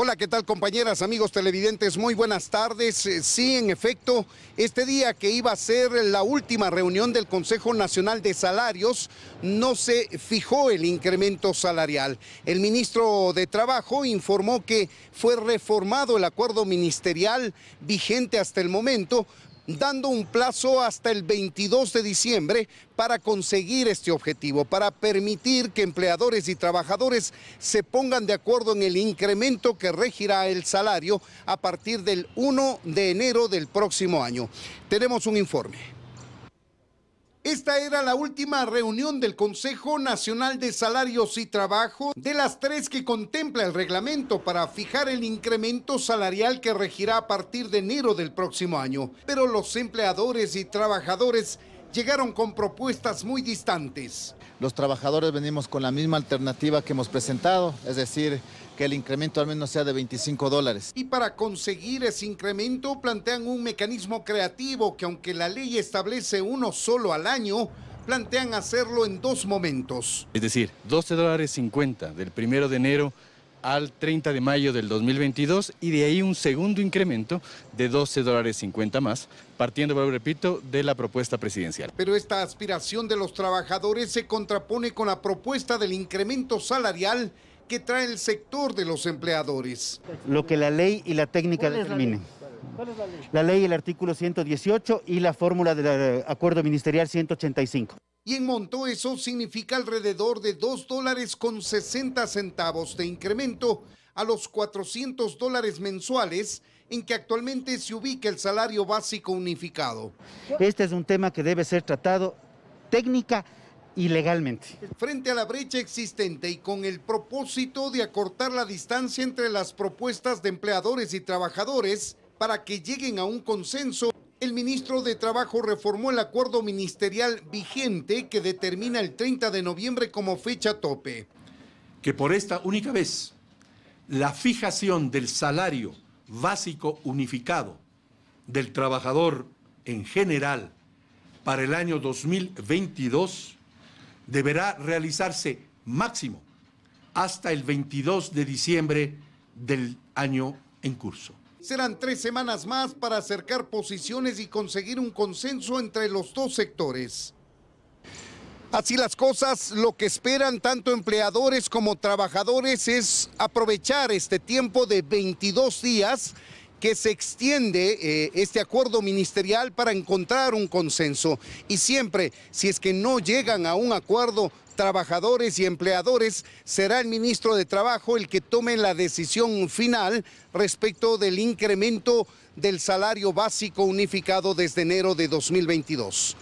Hola, ¿qué tal compañeras, amigos televidentes? Muy buenas tardes. Eh, sí, en efecto, este día que iba a ser la última reunión del Consejo Nacional de Salarios, no se fijó el incremento salarial. El ministro de Trabajo informó que fue reformado el acuerdo ministerial vigente hasta el momento dando un plazo hasta el 22 de diciembre para conseguir este objetivo, para permitir que empleadores y trabajadores se pongan de acuerdo en el incremento que regirá el salario a partir del 1 de enero del próximo año. Tenemos un informe. Esta era la última reunión del Consejo Nacional de Salarios y Trabajo, de las tres que contempla el reglamento para fijar el incremento salarial que regirá a partir de enero del próximo año. Pero los empleadores y trabajadores llegaron con propuestas muy distantes. Los trabajadores venimos con la misma alternativa que hemos presentado, es decir, que el incremento al menos sea de 25 dólares. Y para conseguir ese incremento plantean un mecanismo creativo que aunque la ley establece uno solo al año, plantean hacerlo en dos momentos. Es decir, 12 dólares 50 del primero de enero al 30 de mayo del 2022 y de ahí un segundo incremento de 12 dólares 50 más, partiendo, repito, de la propuesta presidencial. Pero esta aspiración de los trabajadores se contrapone con la propuesta del incremento salarial que trae el sector de los empleadores. Lo que la ley y la técnica determinen. la ley? La ley, el artículo 118 y la fórmula del acuerdo ministerial 185 y en Monto eso significa alrededor de 2 dólares con 60 centavos de incremento a los 400 dólares mensuales en que actualmente se ubica el salario básico unificado. Este es un tema que debe ser tratado técnica y legalmente. Frente a la brecha existente y con el propósito de acortar la distancia entre las propuestas de empleadores y trabajadores para que lleguen a un consenso, el ministro de Trabajo reformó el acuerdo ministerial vigente que determina el 30 de noviembre como fecha tope. Que por esta única vez, la fijación del salario básico unificado del trabajador en general para el año 2022 deberá realizarse máximo hasta el 22 de diciembre del año en curso. Serán tres semanas más para acercar posiciones y conseguir un consenso entre los dos sectores. Así las cosas, lo que esperan tanto empleadores como trabajadores es aprovechar este tiempo de 22 días que se extiende eh, este acuerdo ministerial para encontrar un consenso. Y siempre, si es que no llegan a un acuerdo, trabajadores y empleadores, será el ministro de Trabajo el que tome la decisión final respecto del incremento del salario básico unificado desde enero de 2022.